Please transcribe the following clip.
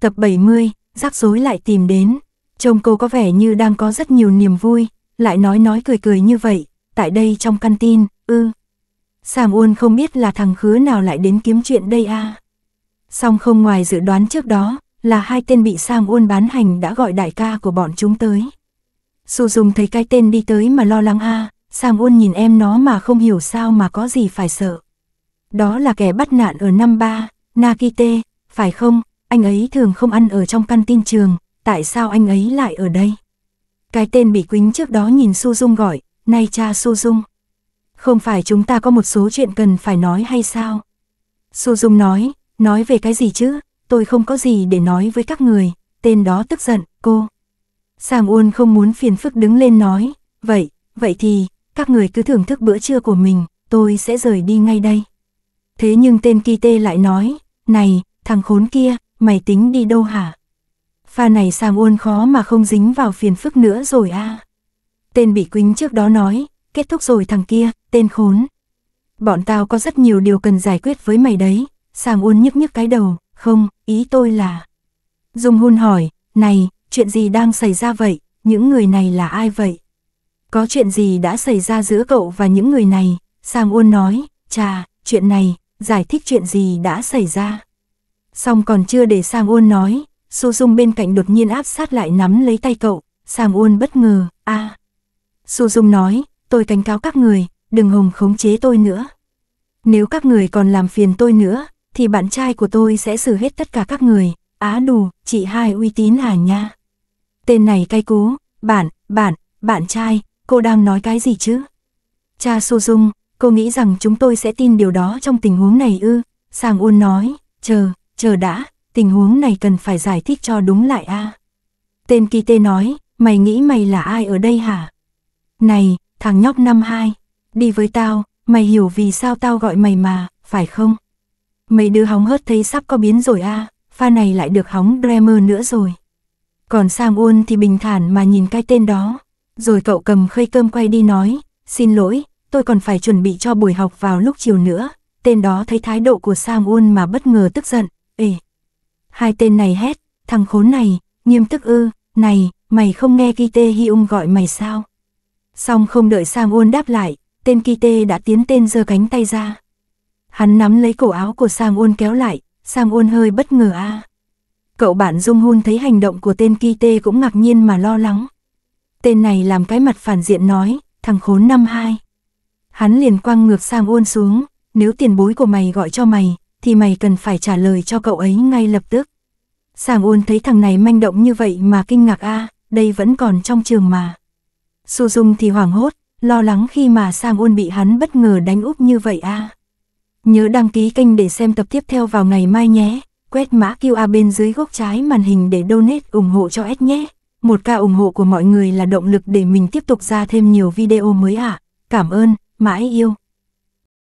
Tập 70, rắc rối lại tìm đến. Trông cô có vẻ như đang có rất nhiều niềm vui, lại nói nói cười cười như vậy, tại đây trong căn tin, ư. Sam Uôn không biết là thằng khứa nào lại đến kiếm chuyện đây a. À. Song không ngoài dự đoán trước đó, là hai tên bị Sam Uôn bán hành đã gọi đại ca của bọn chúng tới. Su Dung thấy cái tên đi tới mà lo lắng a, à, Sam Uôn nhìn em nó mà không hiểu sao mà có gì phải sợ. Đó là kẻ bắt nạn ở năm ba, Nakite, phải không? anh ấy thường không ăn ở trong căn tin trường, tại sao anh ấy lại ở đây? Cái tên bị quính trước đó nhìn Su Dung gọi, nay cha Su Dung. Không phải chúng ta có một số chuyện cần phải nói hay sao? Su Dung nói, nói về cái gì chứ, tôi không có gì để nói với các người, tên đó tức giận, cô. Sam Uôn không muốn phiền phức đứng lên nói, vậy, vậy thì, các người cứ thưởng thức bữa trưa của mình, tôi sẽ rời đi ngay đây. Thế nhưng tên tê lại nói, này, thằng khốn kia, mày tính đi đâu hả? Pha này sang Uôn khó mà không dính vào phiền phức nữa rồi a. À. Tên bị quính trước đó nói, kết thúc rồi thằng kia, tên khốn. Bọn tao có rất nhiều điều cần giải quyết với mày đấy, sang Uôn nhức nhức cái đầu, không, ý tôi là. Dung Hun hỏi, này, chuyện gì đang xảy ra vậy, những người này là ai vậy? Có chuyện gì đã xảy ra giữa cậu và những người này? sang Uôn nói, chà, chuyện này, giải thích chuyện gì đã xảy ra. Xong còn chưa để Sang Uôn nói, Su Dung bên cạnh đột nhiên áp sát lại nắm lấy tay cậu, Sang Uôn bất ngờ, a. À. Su Dung nói, tôi cảnh cáo các người, đừng hùng khống chế tôi nữa. Nếu các người còn làm phiền tôi nữa, thì bạn trai của tôi sẽ xử hết tất cả các người, á đù, chị hai uy tín à nha. Tên này cay cú, bạn, bạn, bạn trai, cô đang nói cái gì chứ? Cha Su Dung, cô nghĩ rằng chúng tôi sẽ tin điều đó trong tình huống này ư? Sang Un nói, chờ, chờ đã, tình huống này cần phải giải thích cho đúng lại a. À. Tên kỳ tê nói, mày nghĩ mày là ai ở đây hả? Này, thằng nhóc năm hai, đi với tao, mày hiểu vì sao tao gọi mày mà, phải không? Mấy đứa hóng hớt thấy sắp có biến rồi a, à, pha này lại được hóng Dremer nữa rồi. Còn Sang Uôn thì bình thản mà nhìn cái tên đó, rồi cậu cầm khơi cơm quay đi nói, xin lỗi, tôi còn phải chuẩn bị cho buổi học vào lúc chiều nữa. Tên đó thấy thái độ của Sang Uôn mà bất ngờ tức giận, Ê! Hai tên này hét, thằng khốn này, nghiêm tức ư, này, mày không nghe Kite Hyung gọi mày sao? Xong không đợi Sang Uôn đáp lại, tên Kite đã tiến tên giơ cánh tay ra. Hắn nắm lấy cổ áo của Sang Uôn kéo lại, Sang Uôn hơi bất ngờ a. À. Cậu bạn Dung Hun thấy hành động của tên Kite cũng ngạc nhiên mà lo lắng. Tên này làm cái mặt phản diện nói, thằng khốn năm hai. Hắn liền quăng ngược Sang Uôn xuống, nếu tiền bối của mày gọi cho mày, thì mày cần phải trả lời cho cậu ấy ngay lập tức. Sàng ôn thấy thằng này manh động như vậy mà kinh ngạc a đây vẫn còn trong trường mà. Su Dung thì hoảng hốt, lo lắng khi mà Sang Ôn bị hắn bất ngờ đánh úp như vậy a. Nhớ đăng ký kênh để xem tập tiếp theo vào ngày mai nhé. Quét mã QR bên dưới góc trái màn hình để donate ủng hộ cho S nhé. Một ca ủng hộ của mọi người là động lực để mình tiếp tục ra thêm nhiều video mới ạ. À. Cảm ơn, mãi yêu.